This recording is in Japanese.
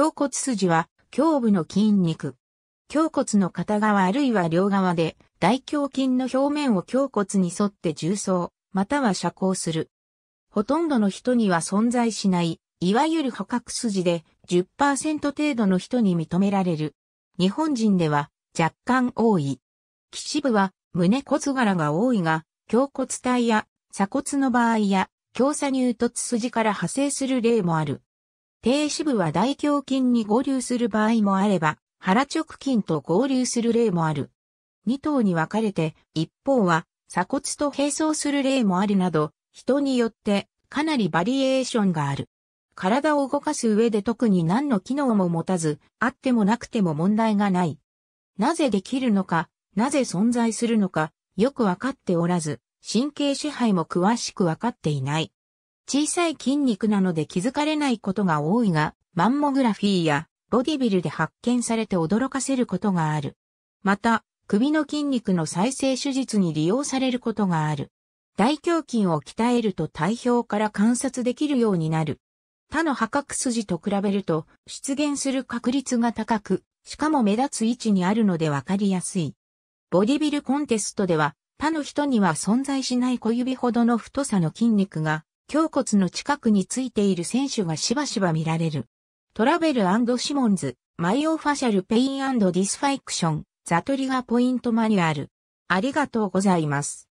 胸骨筋は、胸部の筋肉。胸骨の片側あるいは両側で、大胸筋の表面を胸骨に沿って重層、または遮光する。ほとんどの人には存在しない、いわゆる捕獲筋で10%程度の人に認められる。日本人では若干多い。岸部は胸骨柄が多いが、胸骨帯や鎖骨の場合や、強鎖乳突筋から派生する例もある。低支部は大胸筋に合流する場合もあれば、腹直筋と合流する例もある。二頭に分かれて、一方は鎖骨と並走する例もあるなど、人によってかなりバリエーションがある。体を動かす上で特に何の機能も持たず、あってもなくても問題がない。なぜできるのか、なぜ存在するのか、よくわかっておらず、神経支配も詳しくわかっていない。小さい筋肉なので気づかれないことが多いが、マンモグラフィーやボディビルで発見されて驚かせることがある。また、首の筋肉の再生手術に利用されることがある。大胸筋を鍛えると体表から観察できるようになる。他の破格筋と比べると出現する確率が高く、しかも目立つ位置にあるのでわかりやすい。ボディビルコンテストでは他の人には存在しない小指ほどの太さの筋肉が胸骨の近くについている選手がしばしば見られる。トラベルシモンズ、マイオファシャルペインディスファイクション、ザトリガポイントマニュアル。ありがとうございます。